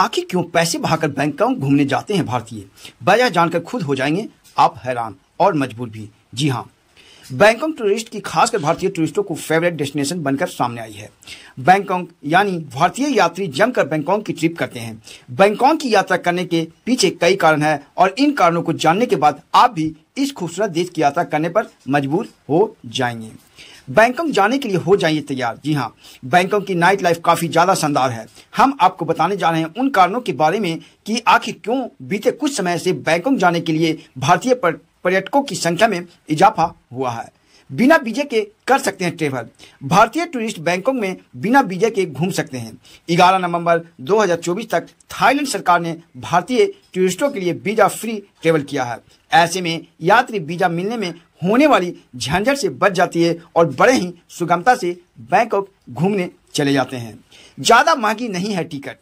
आखिर क्यों पैसे बहाकर बैंकॉक घूमने जाते हैं भारतीय वजह जानकर खुद हो जाएंगे आप हैरान और मजबूर भी जी हाँ बैंकॉक टूरिस्ट की खासकर भारतीय टूरिस्टों को फेवरेट डेस्टिनेशन बनकर सामने आई है बैंकॉक यानी भारतीय यात्री जमकर बैंकॉक की ट्रिप करते हैं बैंकॉक की यात्रा करने के पीछे कई कारण है और इन कारणों को जानने के बाद आप भी इस खूबसूरत देश की यात्रा करने पर मजबूर हो जाएंगे बैंकॉक जाने के लिए हो जाइए तैयार जी हाँ बैंकॉक की नाइट लाइफ काफी ज्यादा शानदार है हम आपको बताने जा रहे हैं उन कारणों के बारे में कि आखिर क्यों बीते कुछ समय से बैंकॉक जाने के लिए भारतीय पर पर्यटकों की संख्या में इजाफा हुआ है बिना वीजे के कर सकते हैं ट्रेवल भारतीय टूरिस्ट बैंकों में बिना वीजे के घूम सकते हैं 11 नवंबर 2024 तक थाईलैंड सरकार ने भारतीय टूरिस्टों के लिए वीजा फ्री ट्रेवल किया है ऐसे में यात्री वीजा मिलने में होने वाली झंझट से बच जाती है और बड़े ही सुगमता से बैंकॉक घूमने चले जाते हैं ज़्यादा महंगी नहीं है टिकट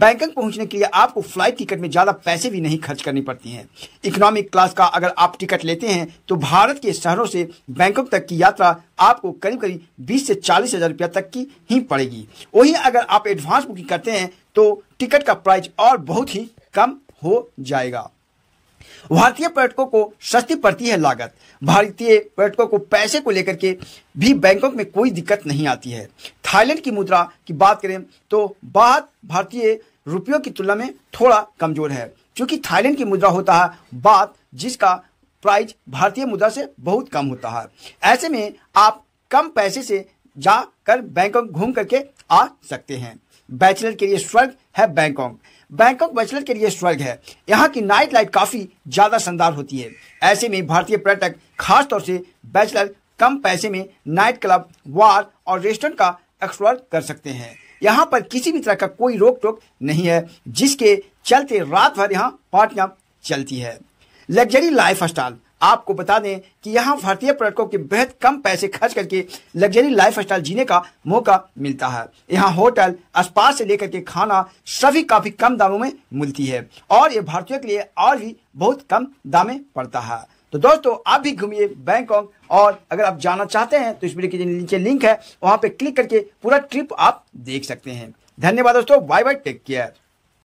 बैंकॉक पहुंचने के लिए आपको फ्लाइट टिकट में ज़्यादा पैसे भी नहीं खर्च करनी पड़ती हैं इकोनॉमिक क्लास का अगर आप टिकट लेते हैं तो भारत के शहरों से बैंकॉक तक की यात्रा आपको करीब करीब 20 से चालीस हज़ार रुपया तक की ही पड़ेगी वही अगर आप एडवांस बुकिंग करते हैं तो टिकट का प्राइस और बहुत ही कम हो जाएगा भारतीय पर्यटकों को सस्ती पड़ती है लागत भारतीय पर्यटकों को पैसे को लेकर के भी बैंकॉक में कोई दिक्कत नहीं आती है थाईलैंड की मुद्रा की बात करें तो बात भारतीय रुपयों की तुलना में थोड़ा कमजोर है क्योंकि थाईलैंड की मुद्रा होता है बात जिसका प्राइस भारतीय मुद्रा से बहुत कम होता है ऐसे में आप कम पैसे से जाकर बैंकॉक घूम करके आ सकते हैं बैचलर के लिए स्वर्ग है बैंकॉक बैंकॉक बैचलर के लिए स्वर्ग है यहाँ की नाइट लाइफ काफ़ी ज़्यादा शानदार होती है ऐसे में भारतीय पर्यटक खासतौर से बैचलर कम पैसे में नाइट क्लब वार और रेस्टोरेंट का एक्सप्लोर कर सकते हैं यहाँ पर किसी भी तरह का कोई रोक टोक नहीं है जिसके चलते रात भर यहाँ पार्टियाँ चलती है लग्जरी लाइफ स्टाइल आपको बता दें कि यहाँ भारतीय पर्यटकों के बेहद कम पैसे खर्च करके लग्जरी लाइफ स्टाइल जीने का मौका मिलता है यहाँ होटल स्पा से लेकर के खाना सभी काफी कम दामों में मिलती है और ये भारतीयों के लिए और भी बहुत कम दामे पड़ता है तो दोस्तों आप भी घूमिए बैंकॉक और अगर आप जाना चाहते हैं तो इस वीडियो के नीचे लिंक है वहां पे क्लिक करके पूरा ट्रिप आप देख सकते हैं धन्यवाद दोस्तों बाय बाय टेक केयर